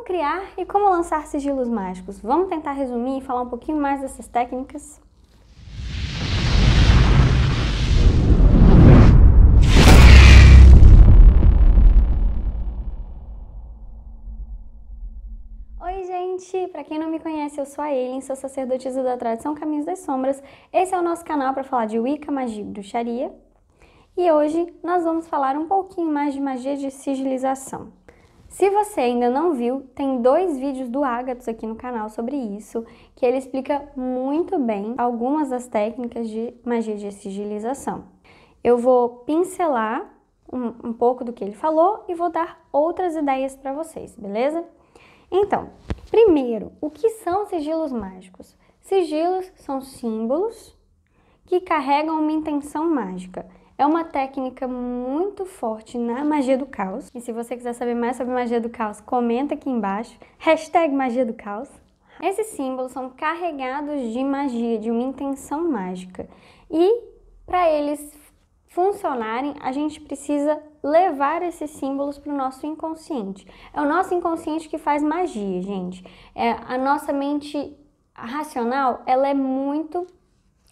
como criar e como lançar sigilos mágicos? Vamos tentar resumir e falar um pouquinho mais dessas técnicas? Oi, gente! Para quem não me conhece, eu sou a Eileen, sou sacerdotisa da tradição Caminhos das Sombras. Esse é o nosso canal para falar de Wicca, magia e bruxaria. E hoje nós vamos falar um pouquinho mais de magia de sigilização. Se você ainda não viu, tem dois vídeos do Agatos aqui no canal sobre isso, que ele explica muito bem algumas das técnicas de magia de sigilização. Eu vou pincelar um, um pouco do que ele falou e vou dar outras ideias para vocês, beleza? Então, primeiro, o que são sigilos mágicos? Sigilos são símbolos que carregam uma intenção mágica. É uma técnica muito forte na magia do caos. E se você quiser saber mais sobre magia do caos, comenta aqui embaixo. Hashtag magia do caos. Esses símbolos são carregados de magia, de uma intenção mágica. E para eles funcionarem, a gente precisa levar esses símbolos para o nosso inconsciente. É o nosso inconsciente que faz magia, gente. É, a nossa mente racional, ela é muito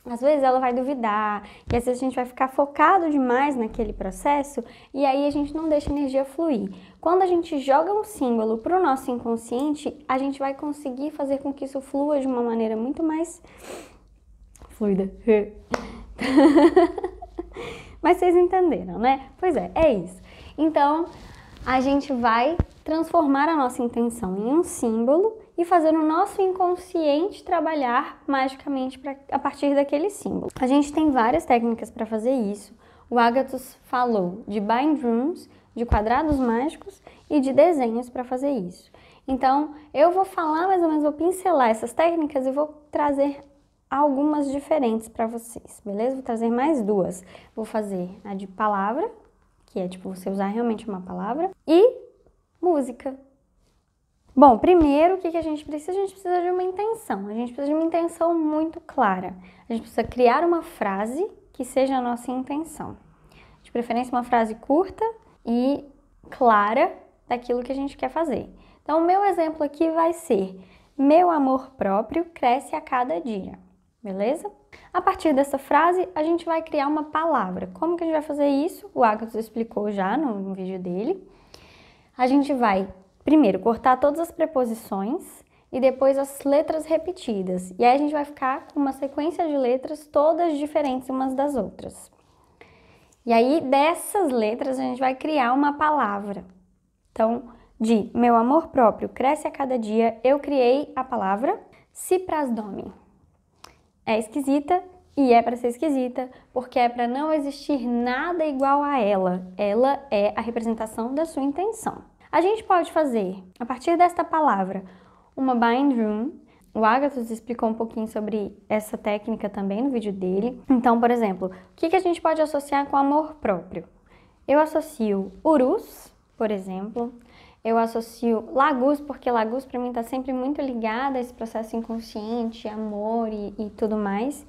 às vezes ela vai duvidar, e às vezes a gente vai ficar focado demais naquele processo e aí a gente não deixa a energia fluir. Quando a gente joga um símbolo para o nosso inconsciente, a gente vai conseguir fazer com que isso flua de uma maneira muito mais fluida. Mas vocês entenderam, né? Pois é, é isso. Então, a gente vai transformar a nossa intenção em um símbolo e fazer o nosso inconsciente trabalhar magicamente pra, a partir daquele símbolo. A gente tem várias técnicas para fazer isso. O Agatus falou de bind rooms, de quadrados mágicos e de desenhos para fazer isso. Então, eu vou falar mais ou menos, vou pincelar essas técnicas e vou trazer algumas diferentes para vocês, beleza? Vou trazer mais duas. Vou fazer a de palavra, que é tipo você usar realmente uma palavra, e música, Bom, primeiro o que, a gente precisa? A gente precisa de uma intenção. A gente precisa de uma intenção muito clara. A gente precisa criar uma frase que seja a nossa intenção. De preferência, uma frase curta e clara daquilo que a gente quer fazer. Então, o meu exemplo aqui vai ser: Meu amor próprio cresce a cada dia. Beleza? A partir dessa frase, a gente vai criar uma palavra. Como que a gente vai fazer isso? O Agatha explicou já no, no vídeo dele. A gente vai Primeiro, cortar todas as preposições e depois as letras repetidas. E aí a gente vai ficar com uma sequência de letras todas diferentes umas das outras. E aí dessas letras a gente vai criar uma palavra. Então, de meu amor próprio cresce a cada dia, eu criei a palavra ciprasdome. É esquisita e é para ser esquisita, porque é para não existir nada igual a ela. Ela é a representação da sua intenção. A gente pode fazer, a partir desta palavra, uma bind room. O Agatha explicou um pouquinho sobre essa técnica também no vídeo dele. Então, por exemplo, o que, que a gente pode associar com amor próprio? Eu associo urus, por exemplo, eu associo Lagus, porque Lagus para mim está sempre muito ligada a esse processo inconsciente, amor e, e, tudo mais.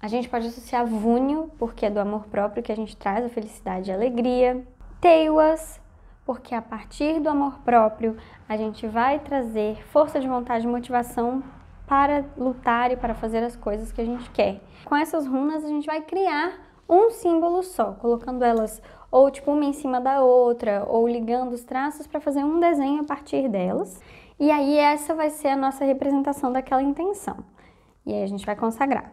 A gente pode associar Vúnio, porque é do amor próprio que a gente traz a felicidade e a alegria. teuas porque a partir do amor próprio a gente vai trazer força de vontade e motivação para lutar e para fazer as coisas que a gente quer. Com essas runas a gente vai criar um símbolo só, colocando elas ou tipo uma em cima da outra, ou ligando os traços para fazer um desenho a partir delas. E aí essa vai ser a nossa representação daquela intenção. E aí a gente vai consagrar.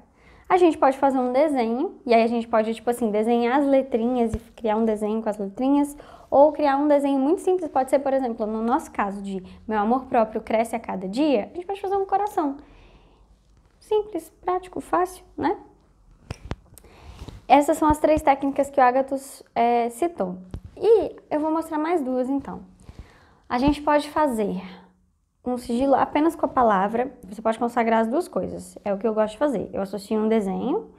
A gente pode fazer um desenho, e aí a gente pode, tipo assim, desenhar as letrinhas e criar um desenho com as letrinhas, ou criar um desenho muito simples, pode ser, por exemplo, no nosso caso de meu amor próprio cresce a cada dia, a gente pode fazer um coração. Simples, prático, fácil, né? Essas são as três técnicas que o Agathos é, citou. E eu vou mostrar mais duas, então. A gente pode fazer um sigilo apenas com a palavra, você pode consagrar as duas coisas. É o que eu gosto de fazer. Eu associo um desenho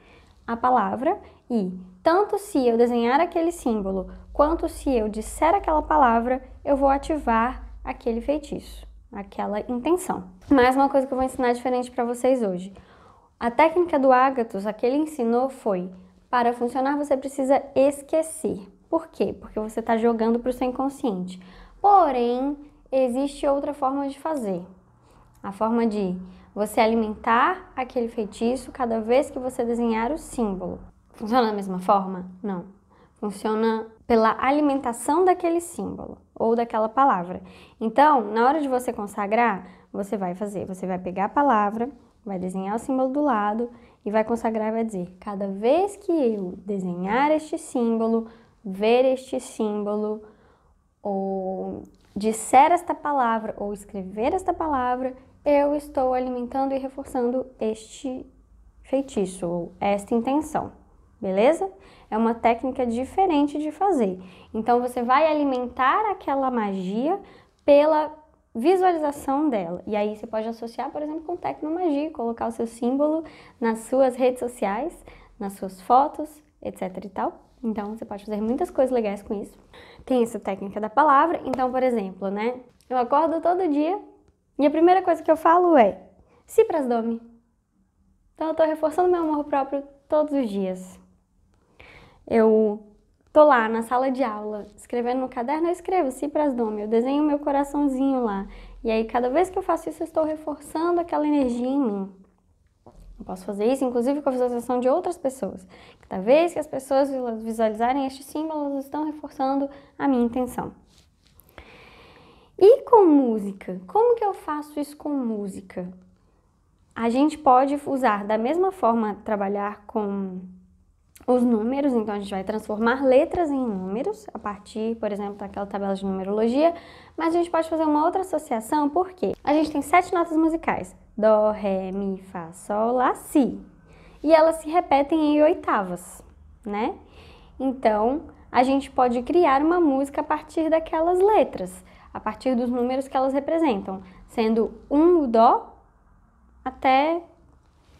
à palavra e tanto se eu desenhar aquele símbolo quanto se eu disser aquela palavra, eu vou ativar aquele feitiço, aquela intenção. Mais uma coisa que eu vou ensinar diferente para vocês hoje. A técnica do Agatus, a que ele ensinou foi: para funcionar você precisa esquecer. Por quê? Porque você está jogando para o seu inconsciente. Porém, existe outra forma de fazer. A forma de você alimentar aquele feitiço cada vez que você desenhar o símbolo. Funciona da mesma forma? Não. Funciona pela alimentação daquele símbolo ou daquela palavra. Então, na hora de você consagrar, você vai fazer, você vai pegar a palavra, vai desenhar o símbolo do lado e vai consagrar e vai dizer: cada vez que eu desenhar este símbolo, ver este símbolo ou disser esta palavra ou escrever esta palavra, eu estou alimentando e reforçando este feitiço ou esta intenção, beleza? É uma técnica diferente de fazer. Então você vai alimentar aquela magia pela visualização dela. E aí você pode associar, por exemplo, com tecnomagia, colocar o seu símbolo nas suas redes sociais, nas suas fotos, etc e tal. Então você pode fazer muitas coisas legais com isso tem essa técnica da palavra. Então, por exemplo, né? Eu acordo todo dia e a primeira coisa que eu falo é se prasdome. Então, eu estou reforçando meu amor próprio todos os dias. Eu tô lá na sala de aula, escrevendo no caderno, eu escrevo se prasdome, eu desenho meu coraçãozinho lá. E aí, cada vez que eu faço isso, eu estou reforçando aquela energia em mim. Eu posso fazer isso, inclusive, com a visualização de outras pessoas. Cada vez que as pessoas visualizarem este símbolo, elas estão reforçando a minha intenção. E com música? Como que eu faço isso com música? A gente pode usar da mesma forma trabalhar com os números, então a gente vai transformar letras em números, a partir, por exemplo, daquela tabela de numerologia, mas a gente pode fazer uma outra associação, porque a gente tem sete notas musicais, Dó, Ré, Mi, Fá, Sol, Lá, Si, e elas se repetem em oitavas, né? Então, a gente pode criar uma música a partir daquelas letras, a partir dos números que elas representam, sendo um, o Dó até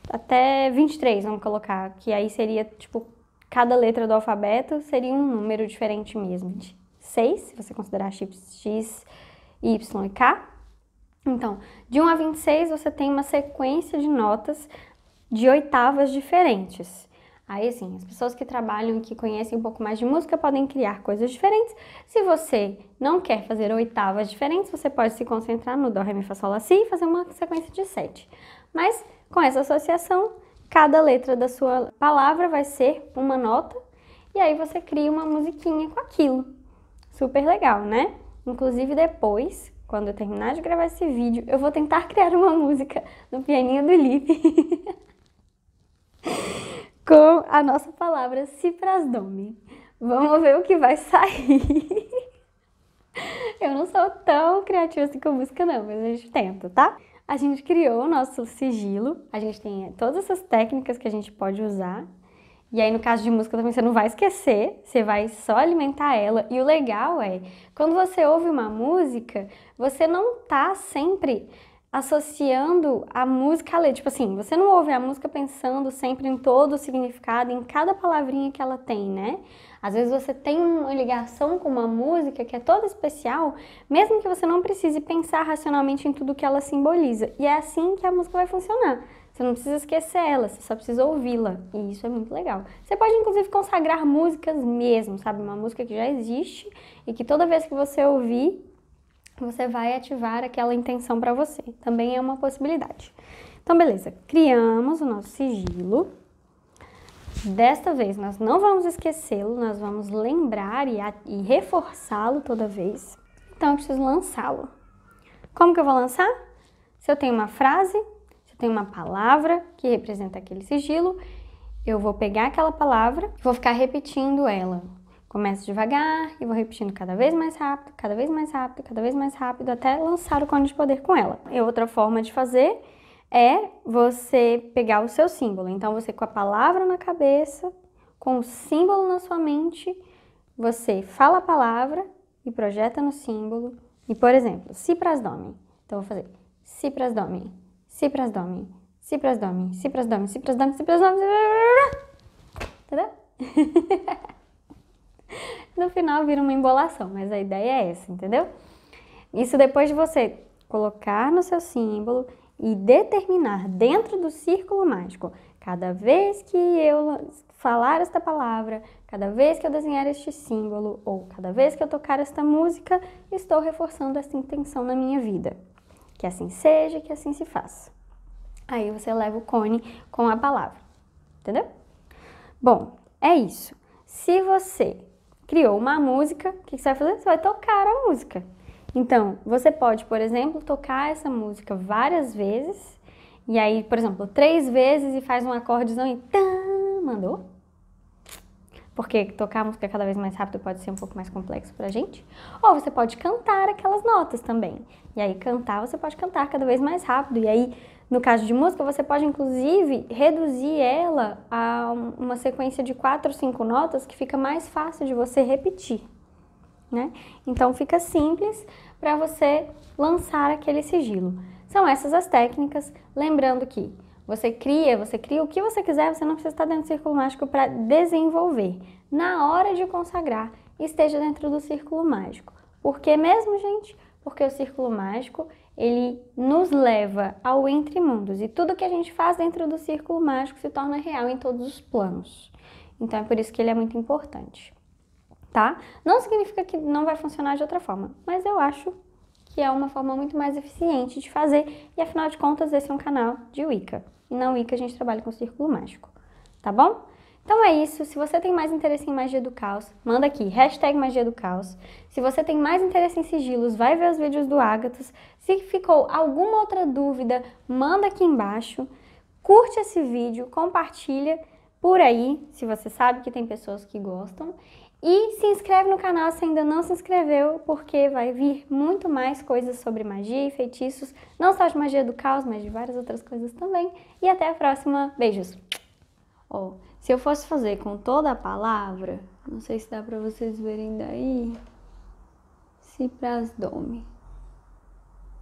até 23, vamos colocar, que aí seria tipo cada letra do alfabeto seria um número diferente mesmo, de 6, se você considerar chips X, Y e K. Então, de 1 a 26 você tem uma sequência de notas de oitavas diferentes. Aí, assim, as pessoas que trabalham, que conhecem um pouco mais de música, podem criar coisas diferentes. Se você não quer fazer oitavas diferentes, você pode se concentrar no Dó, Ré, Mi, Fá, Sol, Lá, Si e fazer uma sequência de sete. Mas, com essa associação, Cada letra da sua palavra vai ser uma nota e aí você cria uma musiquinha com aquilo. Super legal, né? Inclusive depois, quando eu terminar de gravar esse vídeo, eu vou tentar criar uma música no pianinho do Lipe com a nossa palavra ciprasdome. Vamos ver o que vai sair. eu não sou tão criativa assim com música não, mas a gente tenta, tá? a gente criou o nosso sigilo. A gente tem eh, todas essas técnicas que a gente pode usar. E aí, no caso de música também, você não vai esquecer, você vai só alimentar ela. E o legal é, quando você ouve uma música, você não tá sempre associando a música a letra. Tipo assim, você não ouve a música pensando sempre em todo o significado, em cada palavrinha que ela tem, né? Às vezes você tem uma ligação com uma música que é toda especial, mesmo que você não precise pensar racionalmente em tudo que ela simboliza. E é assim que a música vai funcionar. Você não precisa esquecer ela, você só precisa ouvi-la. E isso é muito legal. Você pode, inclusive, consagrar músicas mesmo, sabe? Uma música que já existe e que toda vez que você ouvir, você vai ativar aquela intenção para você. Também é uma possibilidade. Então, beleza. Criamos o nosso sigilo. Desta vez nós não vamos esquecê-lo, nós vamos lembrar e, e reforçá-lo toda vez. Então eu preciso lançá-lo. Como que eu vou lançar? Se eu tenho uma frase, se eu tenho uma palavra que representa aquele sigilo, eu vou pegar aquela palavra e vou ficar repetindo ela. Começo devagar e vou repetindo cada vez mais rápido, cada vez mais rápido, cada vez mais rápido, até lançar o cone de poder com ela. E é outra forma de fazer é você pegar o seu símbolo. Então, você com a palavra na cabeça, com o símbolo na sua mente, você fala a palavra e projeta no símbolo. E, por exemplo, Cipras Domem. Então, vou fazer Cipras Domem, Cipras Domem, Cipras Domem, Cipras Domem, Cipras Domem, Cipras Domem. Entendeu? no final vira uma embolação, mas a ideia é essa, entendeu? Isso depois de você colocar no seu símbolo e determinar dentro do círculo mágico, cada vez que eu falar esta palavra, cada vez que eu desenhar este símbolo ou cada vez que eu tocar esta música, estou reforçando esta intenção na minha vida. Que assim seja, que assim se faça. Aí você leva o cone com a palavra. Entendeu? Bom, é isso. Se você criou uma música, o que você vai fazer? Você vai tocar a música. Então, você pode, por exemplo, tocar essa música várias vezes, e aí, por exemplo, três vezes e faz um acordezão e tam, mandou. Porque tocar a música cada vez mais rápido pode ser um pouco mais complexo pra gente. Ou você pode cantar aquelas notas também. E aí, cantar, você pode cantar cada vez mais rápido. E aí, no caso de música, você pode inclusive reduzir ela a uma sequência de quatro ou cinco notas que fica mais fácil de você repetir. Né? Então fica simples, para você lançar aquele sigilo. São essas as técnicas, lembrando que você cria, você cria o que você quiser, você não precisa estar dentro do círculo mágico para desenvolver. Na hora de consagrar, esteja dentro do círculo mágico. Por que mesmo, gente? Porque o círculo mágico, ele nos leva ao entre mundos e tudo que a gente faz dentro do círculo mágico se torna real em todos os planos. Então é por isso que ele é muito importante tá? Não significa que não vai funcionar de outra forma, mas eu acho que é uma forma muito mais eficiente de fazer e afinal de contas esse é um canal de Wicca e na Wicca a gente trabalha com círculo mágico, tá bom? Então é isso, se você tem mais interesse em magia do caos, manda aqui, hashtag magia do caos. Se você tem mais interesse em sigilos, vai ver os vídeos do Agatos. Se ficou alguma outra dúvida, manda aqui embaixo. Curte esse vídeo, compartilha por aí, se você sabe que tem pessoas que gostam. E se inscreve no canal se ainda não se inscreveu, porque vai vir muito mais coisas sobre magia e feitiços, não só de magia do caos, mas de várias outras coisas também. E até a próxima. Beijos! Oh, se eu fosse fazer com toda a palavra, não sei se dá para vocês verem daí, se prasdome.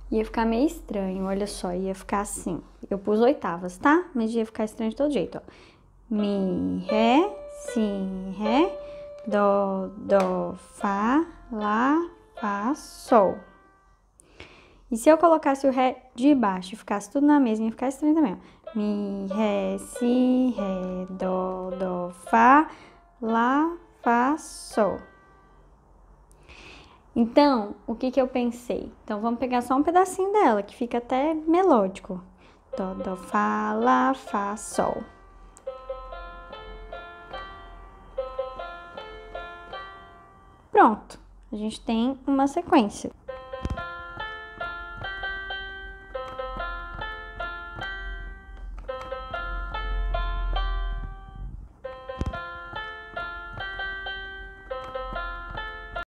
Ia ficar meio estranho, olha só, ia ficar assim. Eu pus oitavas, tá? Mas ia ficar estranho de todo jeito, ó. Mi, ré, si, ré, dó, dó, fá, lá, fá, sol. E se eu colocasse o ré de baixo e ficasse tudo na mesma, ia ficar estranho também, ó. Mi, ré, si, ré, dó, dó, fá, lá, fá, sol. Então, o que que eu pensei? Então, vamos pegar só um pedacinho dela, que fica até melódico. Dó, dó, fá, lá, fá, sol. pronto, a gente tem uma sequência.